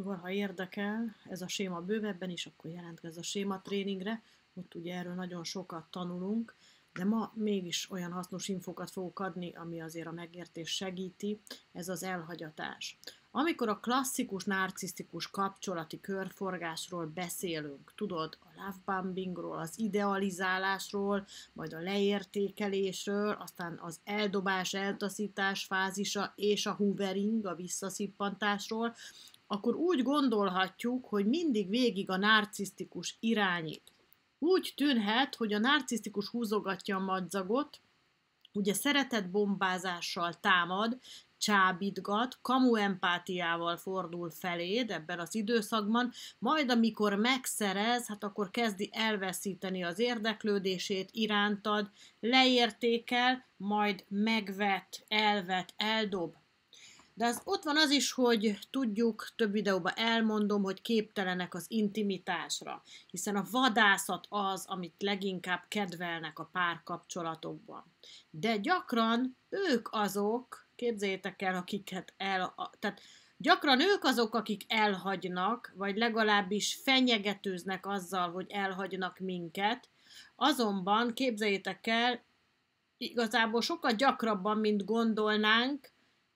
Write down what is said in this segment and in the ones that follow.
Szóval, ha érdekel ez a séma bővebben is, akkor jelentkezz a séma tréningre, ott ugye erről nagyon sokat tanulunk, de ma mégis olyan hasznos infokat fogok adni, ami azért a megértés segíti, ez az elhagyatás. Amikor a klasszikus narcisztikus kapcsolati körforgásról beszélünk, tudod, a lovebombingról, az idealizálásról, majd a leértékelésről, aztán az eldobás, eltaszítás fázisa és a hoovering, a visszaszippantásról, akkor úgy gondolhatjuk, hogy mindig végig a narcisztikus irányít. Úgy tűnhet, hogy a narcisztikus húzogatja a madzagot, ugye bombázással támad, csábítgat, empátiával fordul feléd ebben az időszakban, majd amikor megszerez, hát akkor kezdi elveszíteni az érdeklődését irántad, leértékel, majd megvet, elvet, eldob, de az ott van az is, hogy tudjuk, több videóban elmondom, hogy képtelenek az intimitásra, hiszen a vadászat az, amit leginkább kedvelnek a párkapcsolatokban. De gyakran ők azok, képzeljétek el, akiket el... Tehát gyakran ők azok, akik elhagynak, vagy legalábbis fenyegetőznek azzal, hogy elhagynak minket, azonban képzeljétek el, igazából sokkal gyakrabban, mint gondolnánk,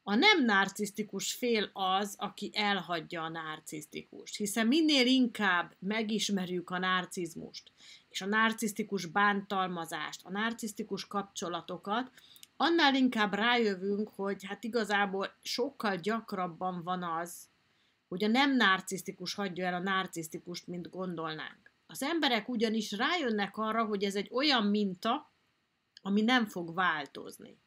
a nem narcisztikus fél az, aki elhagyja a narcisztikust, hiszen minél inkább megismerjük a narcizmust, és a narcisztikus bántalmazást, a narcisztikus kapcsolatokat, annál inkább rájövünk, hogy hát igazából sokkal gyakrabban van az, hogy a nem narcisztikus hagyja el a narcisztikust, mint gondolnánk. Az emberek ugyanis rájönnek arra, hogy ez egy olyan minta, ami nem fog változni.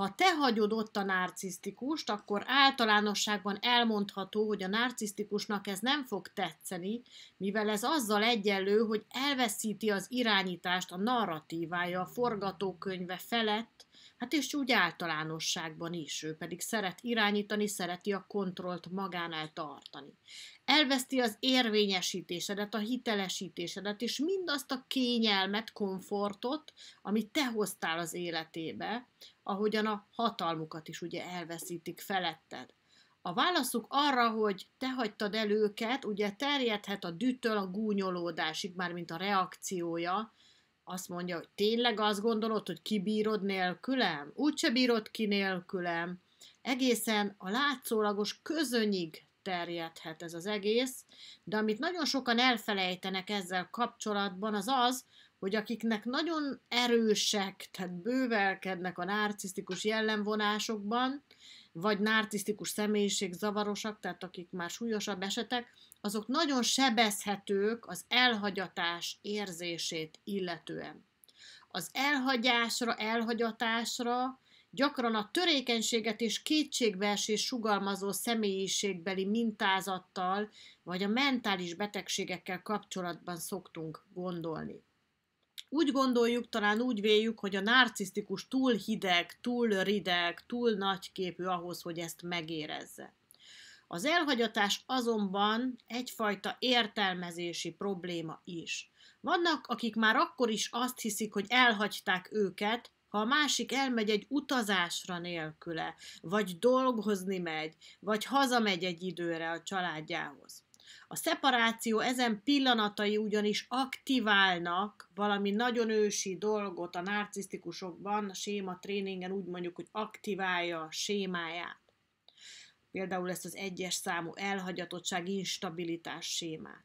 Ha te hagyod ott a narcisztikust, akkor általánosságban elmondható, hogy a narcisztikusnak ez nem fog tetszeni, mivel ez azzal egyenlő, hogy elveszíti az irányítást, a narratívája, a forgatókönyve felett, hát és úgy általánosságban is, ő pedig szeret irányítani, szereti a kontrollt magánál tartani. Elveszti az érvényesítésedet, a hitelesítésedet, és mindazt a kényelmet, komfortot, amit te hoztál az életébe, ahogyan a hatalmukat is ugye elveszítik feletted. A válaszuk arra, hogy te hagytad el őket, ugye terjedhet a dűtől a gúnyolódásig, mármint a reakciója, azt mondja, hogy tényleg azt gondolod, hogy kibírod nélkülem? Úgyse bírod ki nélkülem. Egészen a látszólagos közönyig terjedhet ez az egész, de amit nagyon sokan elfelejtenek ezzel kapcsolatban, az az, hogy akiknek nagyon erősek, tehát bővelkednek a narcisztikus jellemvonásokban, vagy narcisztikus személyiség zavarosak, tehát akik már súlyosabb esetek, azok nagyon sebezhetők az elhagyatás érzését illetően. Az elhagyásra, elhagyatásra gyakran a törékenységet és kétségbeesés sugalmazó személyiségbeli mintázattal, vagy a mentális betegségekkel kapcsolatban szoktunk gondolni úgy gondoljuk, talán úgy véljük, hogy a narcisztikus túl hideg, túl rideg, túl nagyképű ahhoz, hogy ezt megérezze. Az elhagyatás azonban egyfajta értelmezési probléma is. Vannak, akik már akkor is azt hiszik, hogy elhagyták őket, ha a másik elmegy egy utazásra nélküle, vagy dolgozni megy, vagy hazamegy egy időre a családjához. A szeparáció ezen pillanatai ugyanis aktiválnak valami nagyon ősi dolgot a narcisztikusokban, a séma tréningen úgy mondjuk, hogy aktiválja a sémáját. Például ezt az egyes számú elhagyatottság, instabilitás sémát.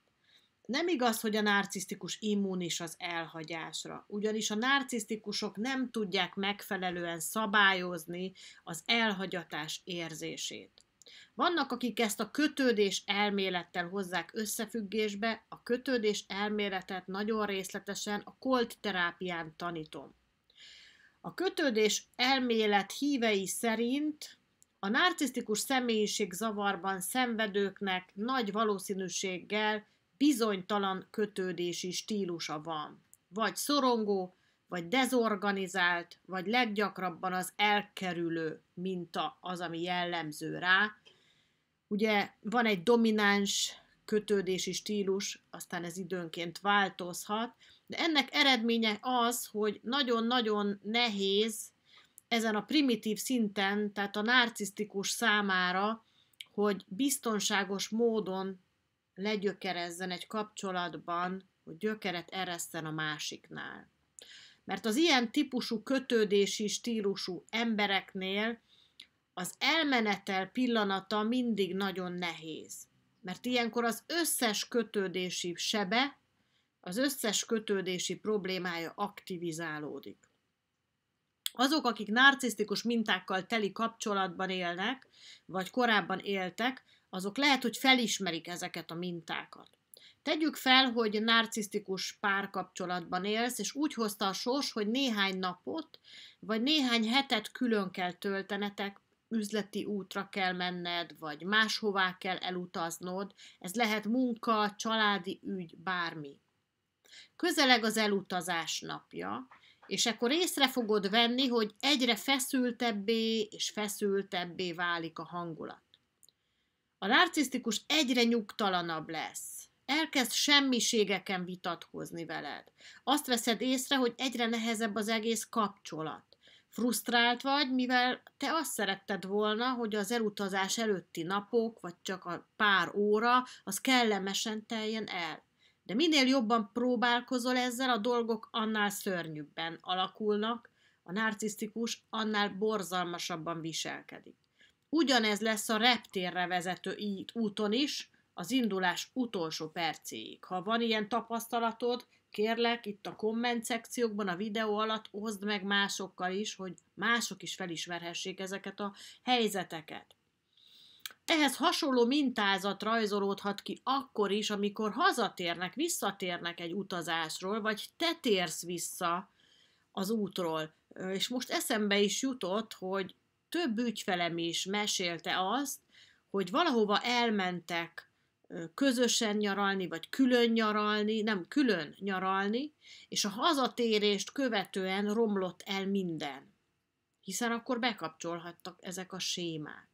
Nem igaz, hogy a narcisztikus immunis az elhagyásra, ugyanis a narcisztikusok nem tudják megfelelően szabályozni az elhagyatás érzését. Vannak, akik ezt a kötődés elmélettel hozzák összefüggésbe, a kötődés elméletet nagyon részletesen a kolt terápián tanítom. A kötődés elmélet hívei szerint a narcisztikus személyiség zavarban szenvedőknek nagy valószínűséggel bizonytalan kötődési stílusa van. Vagy szorongó, vagy dezorganizált, vagy leggyakrabban az elkerülő minta az, ami jellemző rá, Ugye van egy domináns kötődési stílus, aztán ez időnként változhat, de ennek eredménye az, hogy nagyon-nagyon nehéz ezen a primitív szinten, tehát a narcisztikus számára, hogy biztonságos módon legyökerezzen egy kapcsolatban, hogy gyökeret ereszten a másiknál. Mert az ilyen típusú kötődési stílusú embereknél az elmenetel pillanata mindig nagyon nehéz, mert ilyenkor az összes kötődési sebe, az összes kötődési problémája aktivizálódik. Azok, akik narcisztikus mintákkal teli kapcsolatban élnek, vagy korábban éltek, azok lehet, hogy felismerik ezeket a mintákat. Tegyük fel, hogy narcisztikus párkapcsolatban élsz, és úgy hozta a sors, hogy néhány napot, vagy néhány hetet külön kell töltenetek üzleti útra kell menned, vagy máshová kell elutaznod, ez lehet munka, családi ügy, bármi. Közeleg az elutazás napja, és akkor észre fogod venni, hogy egyre feszültebbé és feszültebbé válik a hangulat. A narcisztikus egyre nyugtalanabb lesz. Elkezd semmiségeken vitatkozni veled. Azt veszed észre, hogy egyre nehezebb az egész kapcsolat frusztrált vagy, mivel te azt szeretted volna, hogy az elutazás előtti napok, vagy csak a pár óra, az kellemesen teljen el. De minél jobban próbálkozol ezzel, a dolgok annál szörnyűbben alakulnak, a narcisztikus annál borzalmasabban viselkedik. Ugyanez lesz a reptérre vezető úton is, az indulás utolsó percéig. Ha van ilyen tapasztalatod, kérlek, itt a komment szekciókban, a videó alatt oszd meg másokkal is, hogy mások is felismerhessék ezeket a helyzeteket. Ehhez hasonló mintázat rajzolódhat ki akkor is, amikor hazatérnek, visszatérnek egy utazásról, vagy te térsz vissza az útról. És most eszembe is jutott, hogy több ügyfelem is mesélte azt, hogy valahova elmentek közösen nyaralni, vagy külön nyaralni, nem, külön nyaralni, és a hazatérést követően romlott el minden. Hiszen akkor bekapcsolhattak ezek a sémák.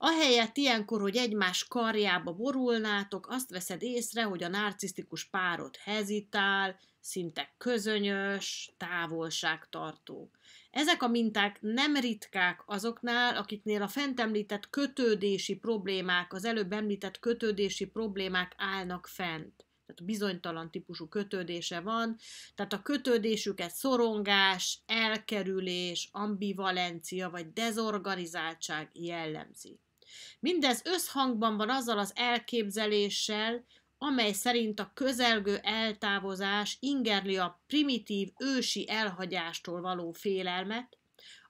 Ahelyett ilyenkor, hogy egymás karjába borulnátok, azt veszed észre, hogy a narcisztikus párod hezitál, szinte közönyös, távolságtartó. Ezek a minták nem ritkák azoknál, akiknél a fent említett kötődési problémák, az előbb említett kötődési problémák állnak fent tehát bizonytalan típusú kötődése van, tehát a kötődésüket szorongás, elkerülés, ambivalencia vagy dezorganizáltság jellemzi. Mindez összhangban van azzal az elképzeléssel, amely szerint a közelgő eltávozás ingerli a primitív ősi elhagyástól való félelmet,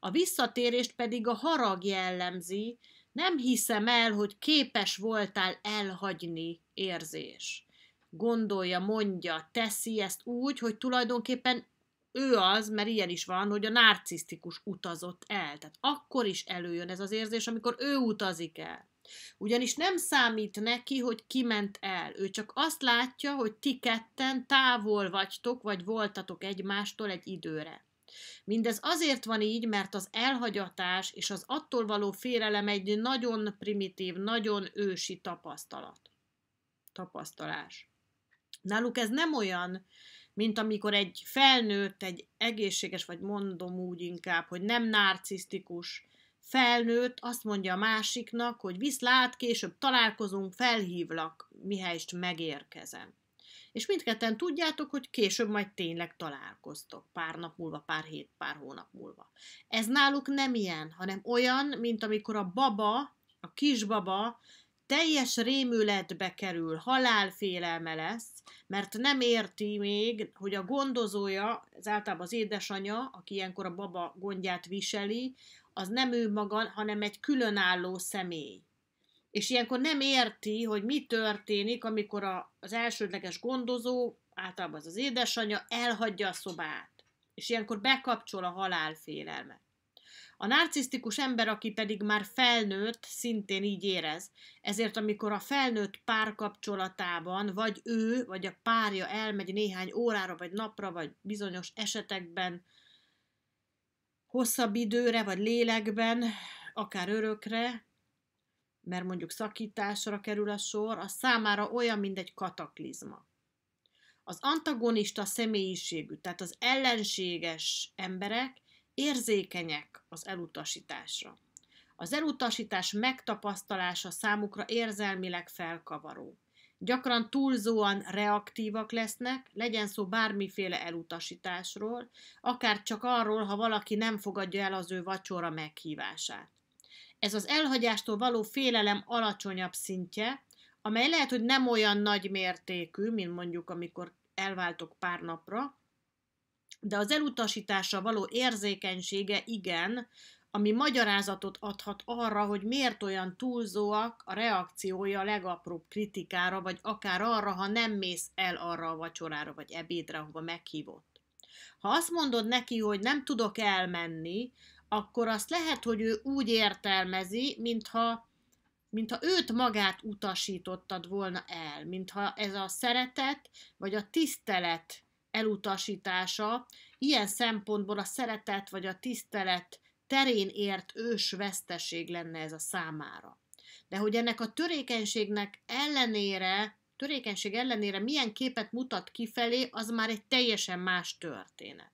a visszatérést pedig a harag jellemzi, nem hiszem el, hogy képes voltál elhagyni érzés. Gondolja, mondja, teszi ezt úgy, hogy tulajdonképpen ő az, mert ilyen is van, hogy a narcisztikus utazott el. Tehát akkor is előjön ez az érzés, amikor ő utazik el. Ugyanis nem számít neki, hogy kiment el. Ő csak azt látja, hogy ti ketten távol vagytok, vagy voltatok egymástól egy időre. Mindez azért van így, mert az elhagyatás és az attól való félelem egy nagyon primitív, nagyon ősi tapasztalat. Tapasztalás. Náluk ez nem olyan mint amikor egy felnőtt, egy egészséges, vagy mondom úgy inkább, hogy nem narcisztikus felnőtt azt mondja a másiknak, hogy viszlát, később találkozunk, felhívlak, mihelyst megérkezem. És mindketten tudjátok, hogy később majd tényleg találkoztok, pár nap múlva, pár hét, pár hónap múlva. Ez náluk nem ilyen, hanem olyan, mint amikor a baba, a kisbaba teljes rémületbe kerül, halálfélelme lesz, mert nem érti még, hogy a gondozója, ez általában az édesanyja, aki ilyenkor a baba gondját viseli, az nem ő maga, hanem egy különálló személy. És ilyenkor nem érti, hogy mi történik, amikor a, az elsődleges gondozó, általában az az édesanyja, elhagyja a szobát. És ilyenkor bekapcsol a halálfélelmet. A narcisztikus ember, aki pedig már felnőtt, szintén így érez. Ezért, amikor a felnőtt párkapcsolatában vagy ő, vagy a párja elmegy néhány órára, vagy napra, vagy bizonyos esetekben hosszabb időre, vagy lélekben, akár örökre, mert mondjuk szakításra kerül a sor, az számára olyan, mint egy kataklizma. Az antagonista személyiségű, tehát az ellenséges emberek érzékenyek az elutasításra. Az elutasítás megtapasztalása számukra érzelmileg felkavaró. Gyakran túlzóan reaktívak lesznek, legyen szó bármiféle elutasításról, akár csak arról, ha valaki nem fogadja el az ő vacsora meghívását. Ez az elhagyástól való félelem alacsonyabb szintje, amely lehet, hogy nem olyan nagy mértékű, mint mondjuk amikor elváltok pár napra, de az elutasításra való érzékenysége igen, ami magyarázatot adhat arra, hogy miért olyan túlzóak a reakciója a legapróbb kritikára, vagy akár arra, ha nem mész el arra a vacsorára, vagy ebédre, ahova meghívott. Ha azt mondod neki, hogy nem tudok elmenni, akkor azt lehet, hogy ő úgy értelmezi, mintha mintha őt magát utasítottad volna el, mintha ez a szeretet vagy a tisztelet elutasítása ilyen szempontból a szeretet vagy a tisztelet terén ért ős veszteség lenne ez a számára. De hogy ennek a törékenységnek ellenére, törékenység ellenére milyen képet mutat kifelé, az már egy teljesen más történet.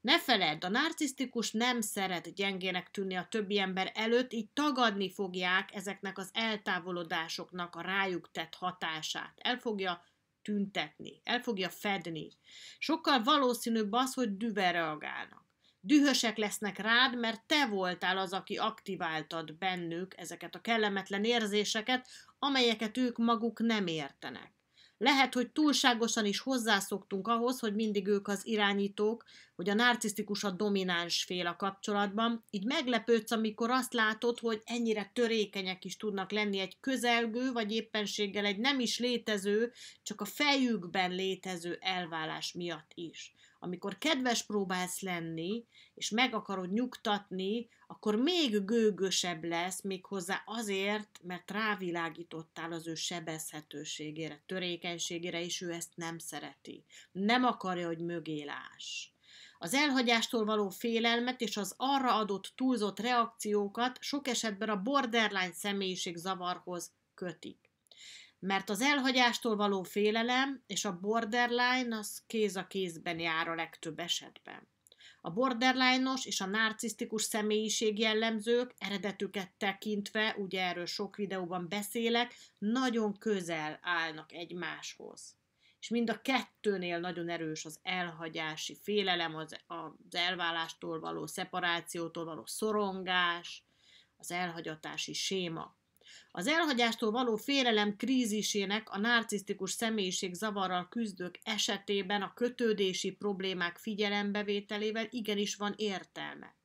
Ne feledd, a narcisztikus nem szeret gyengének tűnni a többi ember előtt, így tagadni fogják ezeknek az eltávolodásoknak a rájuk tett hatását. El fogja tüntetni, el fogja fedni. Sokkal valószínűbb az, hogy dübe reagálnak. Dühösek lesznek rád, mert te voltál az, aki aktiváltad bennük ezeket a kellemetlen érzéseket, amelyeket ők maguk nem értenek. Lehet, hogy túlságosan is hozzászoktunk ahhoz, hogy mindig ők az irányítók, hogy a narcisztikus a domináns fél a kapcsolatban. Így meglepődsz, amikor azt látod, hogy ennyire törékenyek is tudnak lenni egy közelgő, vagy éppenséggel egy nem is létező, csak a fejükben létező elvállás miatt is. Amikor kedves próbálsz lenni, és meg akarod nyugtatni, akkor még gőgösebb lesz, méghozzá azért, mert rávilágítottál az ő sebezhetőségére, törékenységére, és ő ezt nem szereti. Nem akarja, hogy mögé láss. Az elhagyástól való félelmet és az arra adott túlzott reakciókat sok esetben a borderline személyiség zavarhoz kötik mert az elhagyástól való félelem és a borderline az kéz a kézben jár a legtöbb esetben. A borderline-os és a narcisztikus személyiség jellemzők eredetüket tekintve, ugye erről sok videóban beszélek, nagyon közel állnak egymáshoz. És mind a kettőnél nagyon erős az elhagyási félelem, az, az elválástól való szeparációtól való szorongás, az elhagyatási séma. Az elhagyástól való félelem krízisének a narcisztikus személyiség zavarral küzdők esetében a kötődési problémák figyelembevételével igenis van értelme.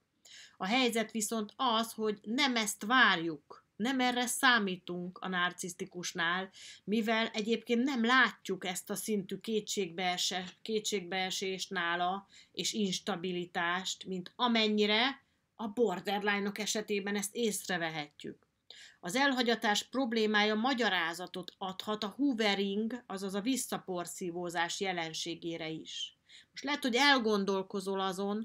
A helyzet viszont az, hogy nem ezt várjuk, nem erre számítunk a narcisztikusnál, mivel egyébként nem látjuk ezt a szintű kétségbeesést, kétségbeesést nála és instabilitást, mint amennyire a borderline-ok esetében ezt észrevehetjük. Az elhagyatás problémája magyarázatot adhat a hoovering, azaz a visszaporszívózás jelenségére is. Most lehet, hogy elgondolkozol azon,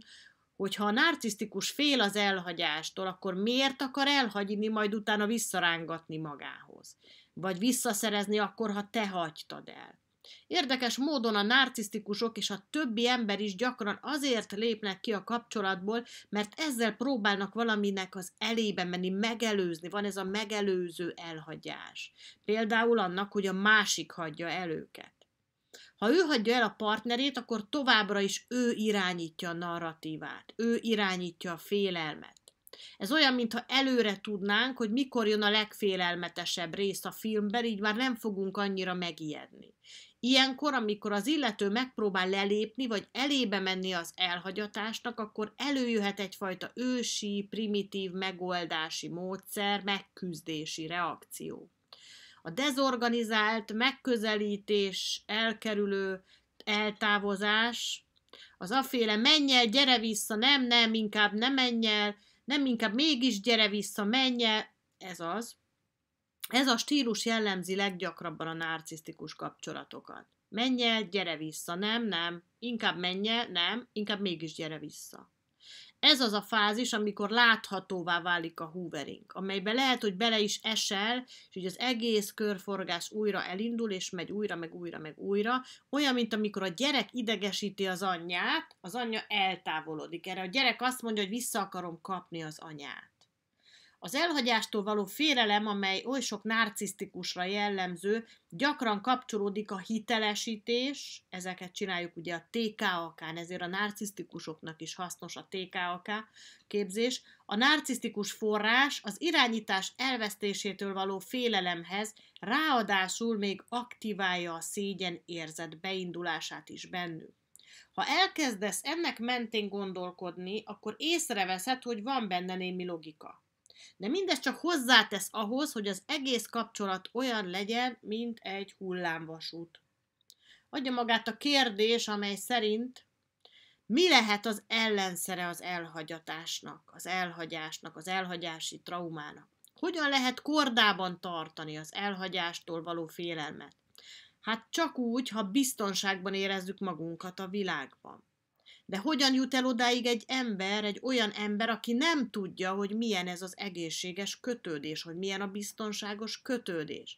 ha a narcisztikus fél az elhagyástól, akkor miért akar elhagyni, majd utána visszarángatni magához? Vagy visszaszerezni akkor, ha te hagytad el? Érdekes módon a narcisztikusok és a többi ember is gyakran azért lépnek ki a kapcsolatból, mert ezzel próbálnak valaminek az elébe menni, megelőzni. Van ez a megelőző elhagyás. Például annak, hogy a másik hagyja el őket. Ha ő hagyja el a partnerét, akkor továbbra is ő irányítja a narratívát, ő irányítja a félelmet. Ez olyan, mintha előre tudnánk, hogy mikor jön a legfélelmetesebb rész a filmben, így már nem fogunk annyira megijedni. Ilyenkor, amikor az illető megpróbál lelépni, vagy elébe menni az elhagyatásnak, akkor előjöhet egyfajta ősi, primitív megoldási módszer, megküzdési reakció. A dezorganizált, megközelítés, elkerülő eltávozás, az aféle menj el, gyere vissza, nem, nem, inkább nem menj el, nem, inkább mégis gyere vissza, menj el, ez az. Ez a stílus jellemzi leggyakrabban a narcisztikus kapcsolatokat. Menj el, gyere vissza, nem, nem, inkább menj el, nem, inkább mégis gyere vissza. Ez az a fázis, amikor láthatóvá válik a hoovering, amelybe lehet, hogy bele is esel, és így az egész körforgás újra elindul, és megy újra, meg újra, meg újra. Olyan, mint amikor a gyerek idegesíti az anyját, az anyja eltávolodik. Erre a gyerek azt mondja, hogy vissza akarom kapni az anyát. Az elhagyástól való félelem, amely oly sok narcisztikusra jellemző, gyakran kapcsolódik a hitelesítés, ezeket csináljuk ugye a TKAK-n, ezért a narcisztikusoknak is hasznos a TKAK képzés. A narcisztikus forrás az irányítás elvesztésétől való félelemhez ráadásul még aktiválja a szégyen érzet beindulását is bennük. Ha elkezdesz ennek mentén gondolkodni, akkor észreveszed, hogy van benne némi logika. De mindez csak hozzátesz ahhoz, hogy az egész kapcsolat olyan legyen, mint egy hullámvasút. Adja magát a kérdés, amely szerint mi lehet az ellenszere az elhagyatásnak, az elhagyásnak, az elhagyási traumának? Hogyan lehet kordában tartani az elhagyástól való félelmet? Hát csak úgy, ha biztonságban érezzük magunkat a világban. De hogyan jut el odáig egy ember, egy olyan ember, aki nem tudja, hogy milyen ez az egészséges kötődés, hogy milyen a biztonságos kötődés?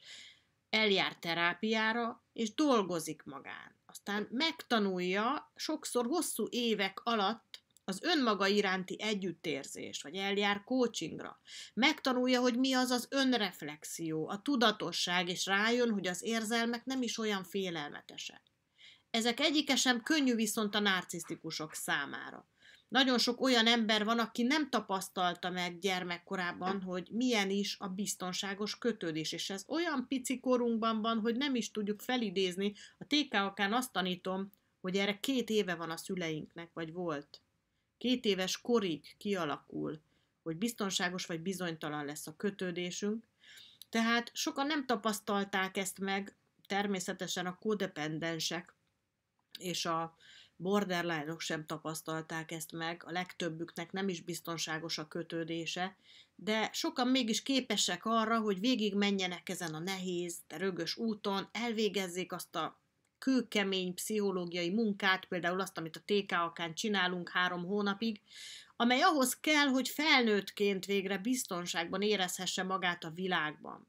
Eljár terápiára, és dolgozik magán. Aztán megtanulja sokszor hosszú évek alatt az önmaga iránti együttérzés, vagy eljár coachingra. Megtanulja, hogy mi az az önreflexió, a tudatosság, és rájön, hogy az érzelmek nem is olyan félelmetesek. Ezek egyike sem könnyű viszont a narcisztikusok számára. Nagyon sok olyan ember van, aki nem tapasztalta meg gyermekkorában, hogy milyen is a biztonságos kötődés, és ez olyan pici korunkban van, hogy nem is tudjuk felidézni. A TKK-n azt tanítom, hogy erre két éve van a szüleinknek, vagy volt. Két éves korig kialakul, hogy biztonságos vagy bizonytalan lesz a kötődésünk. Tehát sokan nem tapasztalták ezt meg, természetesen a kódependensek, és a borderline -ok sem tapasztalták ezt meg, a legtöbbüknek nem is biztonságos a kötődése, de sokan mégis képesek arra, hogy végig menjenek ezen a nehéz, de rögös úton, elvégezzék azt a kőkemény pszichológiai munkát, például azt, amit a tk kán csinálunk három hónapig, amely ahhoz kell, hogy felnőttként végre biztonságban érezhesse magát a világban.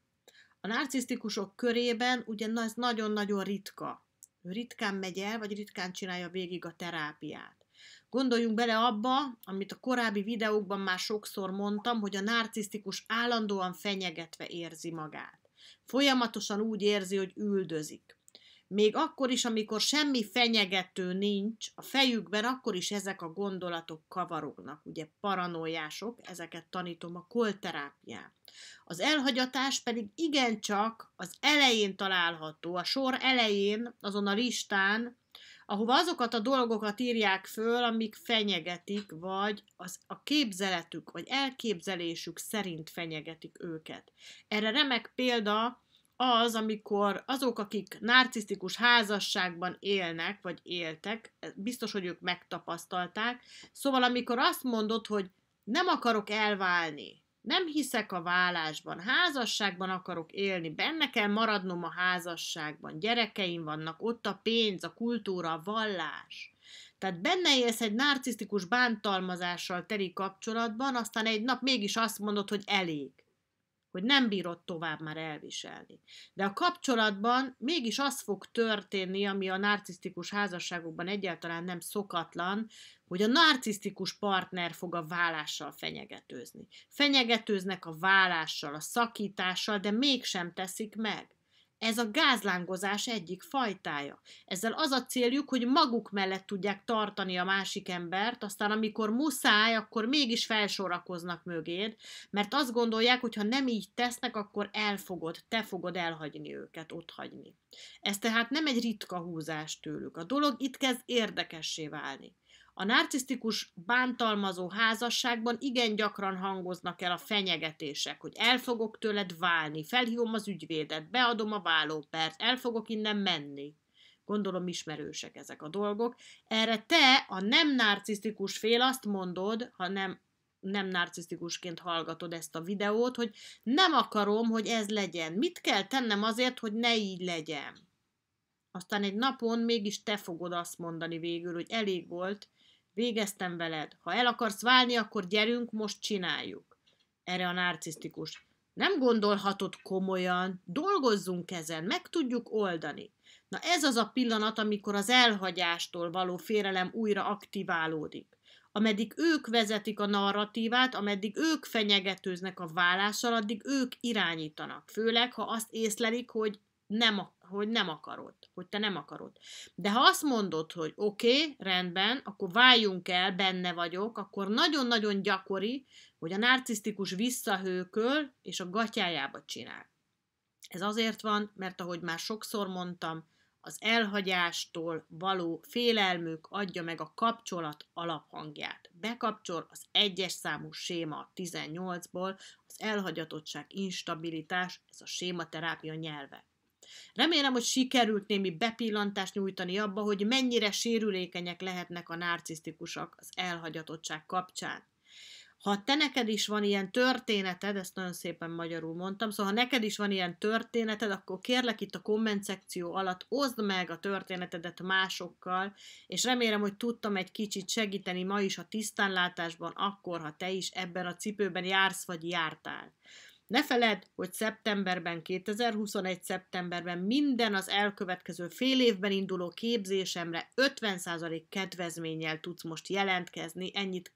A narcisztikusok körében ugye ez nagyon-nagyon ritka, ő ritkán megy el, vagy ritkán csinálja végig a terápiát. Gondoljunk bele abba, amit a korábbi videókban már sokszor mondtam, hogy a narcisztikus állandóan fenyegetve érzi magát. Folyamatosan úgy érzi, hogy üldözik. Még akkor is, amikor semmi fenyegető nincs, a fejükben akkor is ezek a gondolatok kavarognak, ugye paranoiások, ezeket tanítom a kolterápián. Az elhagyatás pedig igencsak az elején található, a sor elején, azon a listán, ahova azokat a dolgokat írják föl, amik fenyegetik, vagy az a képzeletük, vagy elképzelésük szerint fenyegetik őket. Erre remek példa az, amikor azok, akik narcisztikus házasságban élnek, vagy éltek, e, biztos, hogy ők megtapasztalták, szóval amikor azt mondod, hogy nem akarok elválni, nem hiszek a vállásban, házasságban akarok élni, benne kell maradnom a házasságban, gyerekeim vannak, ott a pénz, a kultúra, a vallás. Tehát benne élsz egy narcisztikus bántalmazással teli kapcsolatban, aztán egy nap mégis azt mondod, hogy elég hogy nem bírod tovább már elviselni. De a kapcsolatban mégis az fog történni, ami a narcisztikus házasságokban egyáltalán nem szokatlan, hogy a narcisztikus partner fog a vállással fenyegetőzni. Fenyegetőznek a vállással, a szakítással, de mégsem teszik meg. Ez a gázlángozás egyik fajtája. Ezzel az a céljuk, hogy maguk mellett tudják tartani a másik embert, aztán amikor muszáj, akkor mégis felsorakoznak mögéd, mert azt gondolják, hogy ha nem így tesznek, akkor elfogod, te fogod elhagyni őket, ott hagyni. Ez tehát nem egy ritka húzás tőlük. A dolog itt kezd érdekessé válni. A narcisztikus bántalmazó házasságban igen gyakran hangoznak el a fenyegetések, hogy el fogok tőled válni, felhívom az ügyvédet, beadom a vállópert, el fogok innen menni. Gondolom ismerősek ezek a dolgok. Erre te, a nem narcisztikus fél azt mondod, ha nem nem narcisztikusként hallgatod ezt a videót, hogy nem akarom, hogy ez legyen. Mit kell tennem azért, hogy ne így legyen? Aztán egy napon mégis te fogod azt mondani végül, hogy elég volt, végeztem veled, ha el akarsz válni, akkor gyerünk, most csináljuk. Erre a narcisztikus. Nem gondolhatod komolyan, dolgozzunk ezen, meg tudjuk oldani. Na ez az a pillanat, amikor az elhagyástól való félelem újra aktiválódik. Ameddig ők vezetik a narratívát, ameddig ők fenyegetőznek a vállással, addig ők irányítanak. Főleg, ha azt észlelik, hogy nem, hogy nem akarod hogy te nem akarod. De ha azt mondod, hogy oké, okay, rendben, akkor váljunk el, benne vagyok, akkor nagyon-nagyon gyakori, hogy a narcisztikus visszahőköl és a gatyájába csinál. Ez azért van, mert ahogy már sokszor mondtam, az elhagyástól való félelmük adja meg a kapcsolat alaphangját. Bekapcsol az egyes számú séma 18-ból, az elhagyatottság, instabilitás, ez a sématerápia nyelve. Remélem, hogy sikerült némi bepillantást nyújtani abba, hogy mennyire sérülékenyek lehetnek a narcisztikusak az elhagyatottság kapcsán. Ha te neked is van ilyen történeted, ezt nagyon szépen magyarul mondtam, szóval ha neked is van ilyen történeted, akkor kérlek itt a komment szekció alatt oszd meg a történetedet másokkal, és remélem, hogy tudtam egy kicsit segíteni ma is a tisztánlátásban, akkor, ha te is ebben a cipőben jársz vagy jártál. Ne feledd, hogy szeptemberben, 2021. szeptemberben minden az elkövetkező fél évben induló képzésemre 50% kedvezménnyel tudsz most jelentkezni, ennyit,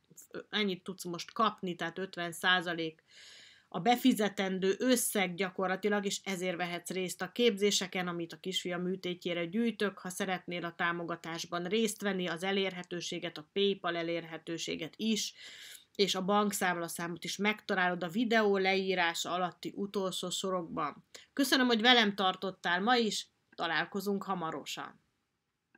ennyit tudsz most kapni, tehát 50% a befizetendő összeg gyakorlatilag, és ezért vehetsz részt a képzéseken, amit a kisfia műtétjére gyűjtök. Ha szeretnél a támogatásban részt venni, az elérhetőséget, a PayPal elérhetőséget is, és a bankszámlaszámot is megtalálod a videó leírás alatti utolsó sorokban. Köszönöm, hogy velem tartottál ma is, találkozunk hamarosan.